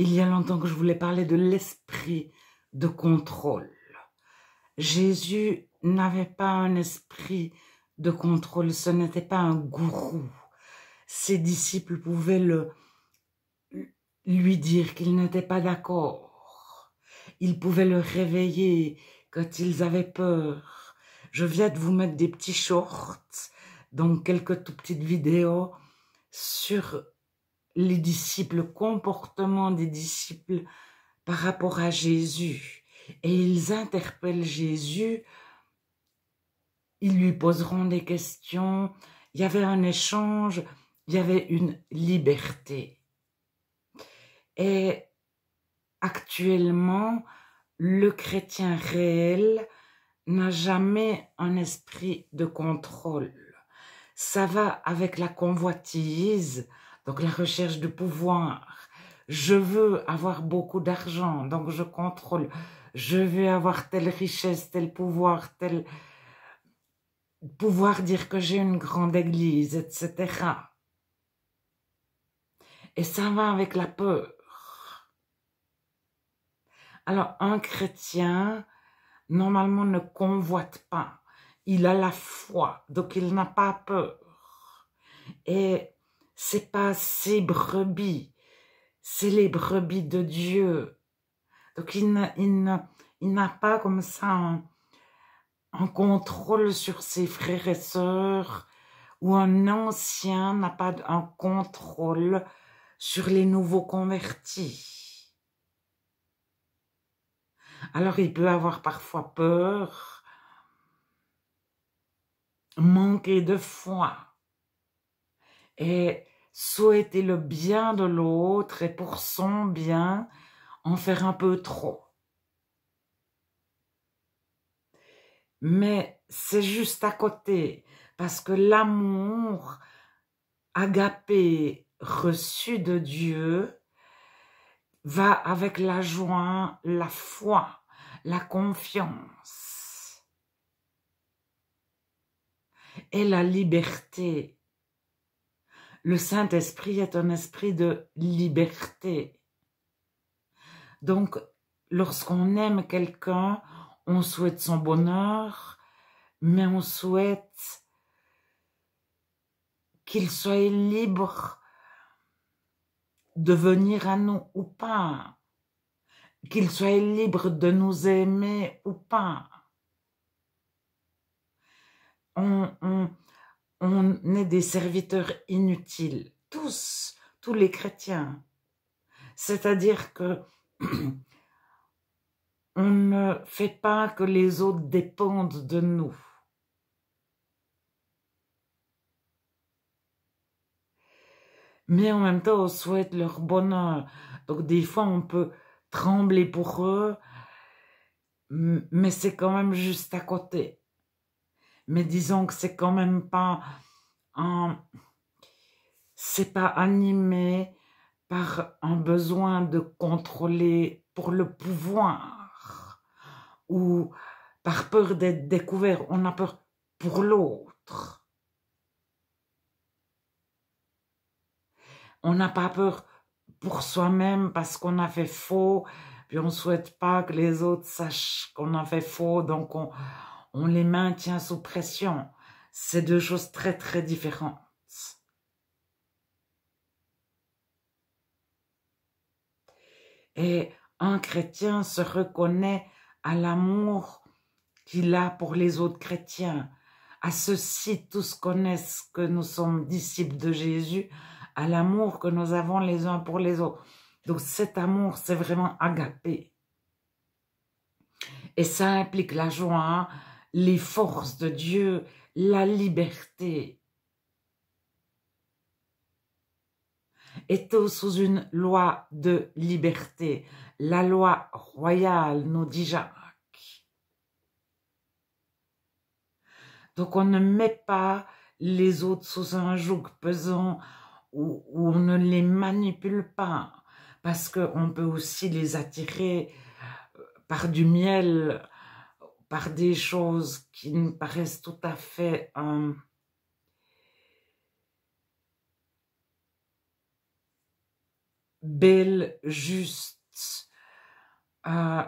Il y a longtemps que je voulais parler de l'esprit de contrôle. Jésus n'avait pas un esprit de contrôle, ce n'était pas un gourou. Ses disciples pouvaient le, lui dire qu'ils n'étaient pas d'accord. Ils pouvaient le réveiller quand ils avaient peur. Je viens de vous mettre des petits shorts, donc quelques tout petites vidéos sur les disciples, le comportement des disciples par rapport à Jésus. Et ils interpellent Jésus, ils lui poseront des questions. Il y avait un échange, il y avait une liberté. Et actuellement, le chrétien réel n'a jamais un esprit de contrôle. Ça va avec la convoitise, donc la recherche de pouvoir. Je veux avoir beaucoup d'argent, donc je contrôle. Je veux avoir telle richesse, tel pouvoir, tel pouvoir dire que j'ai une grande église, etc. Et ça va avec la peur. Alors un chrétien, normalement, ne convoite pas. Il a la foi, donc il n'a pas peur. Et c'est pas ses brebis, c'est les brebis de Dieu. Donc il n'a pas comme ça un, contrôle sur ses frères et sœurs, ou un ancien n'a pas un contrôle sur les nouveaux convertis. Alors il peut avoir parfois peur, manquer de foi et souhaiter le bien de l'autre et pour son bien, en faire un peu trop. Mais c'est juste à côté, parce que l'amour agapé reçu de Dieu va avec la joie, la foi, la confiance et la liberté le Saint-Esprit est un esprit de liberté. Donc, lorsqu'on aime quelqu'un, on souhaite son bonheur, mais on souhaite qu'il soit libre de venir à nous ou pas, qu'il soit libre de nous aimer ou pas. On, on est des serviteurs inutiles, tous, tous les chrétiens. C'est-à-dire que on ne fait pas que les autres dépendent de nous. Mais en même temps, on souhaite leur bonheur. Donc des fois, on peut trembler pour eux, mais c'est quand même juste à côté mais disons que c'est quand même pas un... C'est pas animé par un besoin de contrôler pour le pouvoir ou par peur d'être découvert. On a peur pour l'autre. On n'a pas peur pour soi-même parce qu'on a fait faux, puis on ne souhaite pas que les autres sachent qu'on a fait faux, donc on, on les maintient sous pression. C'est deux choses très très différentes. Et un chrétien se reconnaît à l'amour qu'il a pour les autres chrétiens. À ceux-ci tous connaissent que nous sommes disciples de Jésus, à l'amour que nous avons les uns pour les autres. Donc cet amour, c'est vraiment agapé. Et ça implique la joie, hein les forces de Dieu, la liberté, était sous une loi de liberté, la loi royale, nous dit Jacques. Donc on ne met pas les autres sous un joug pesant ou, ou on ne les manipule pas parce qu'on peut aussi les attirer euh, par du miel par des choses qui nous paraissent tout à fait euh, belles, justes, euh,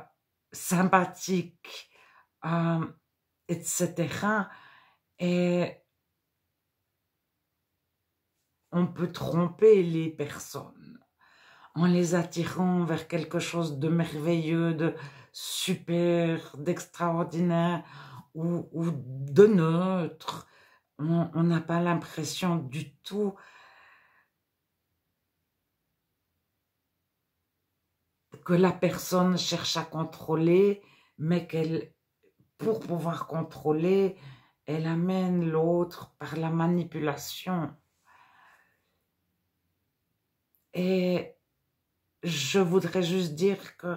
sympathiques, euh, etc. Et on peut tromper les personnes en les attirant vers quelque chose de merveilleux, de super, d'extraordinaire ou, de neutre. On n'a pas l'impression du tout que la personne cherche à contrôler, mais qu'elle, pour pouvoir contrôler, elle amène l'autre par la manipulation. Et je voudrais juste dire que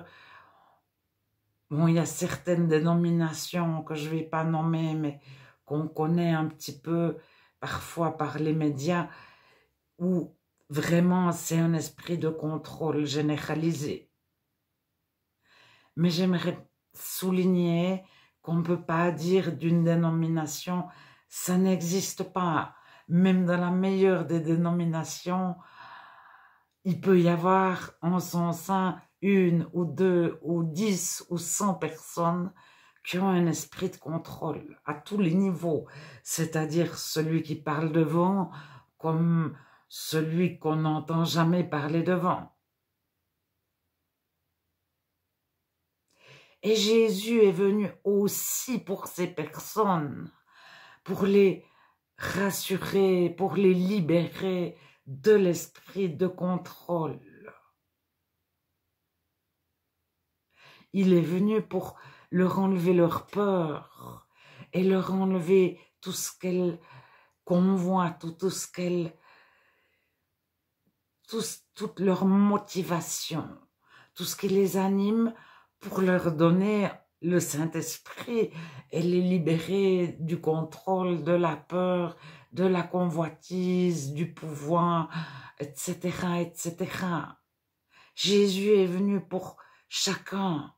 Bon, il y a certaines dénominations que je ne vais pas nommer, mais qu'on connaît un petit peu parfois par les médias, où vraiment c'est un esprit de contrôle généralisé. Mais j'aimerais souligner qu'on ne peut pas dire d'une dénomination, ça n'existe pas. Même dans la meilleure des dénominations, il peut y avoir en son sein une ou deux ou dix ou cent personnes qui ont un esprit de contrôle à tous les niveaux, c'est-à-dire celui qui parle devant comme celui qu'on n'entend jamais parler devant. Et Jésus est venu aussi pour ces personnes, pour les rassurer, pour les libérer de l'esprit de contrôle. Il est venu pour leur enlever leur peur et leur enlever tout ce qu'elles convoient, tout, ce qu'elles... toute leur motivation, tout ce qui les anime pour leur donner le Saint-Esprit et les libérer du contrôle, de la peur, de la convoitise, du pouvoir, etc., etc. Jésus est venu pour chacun.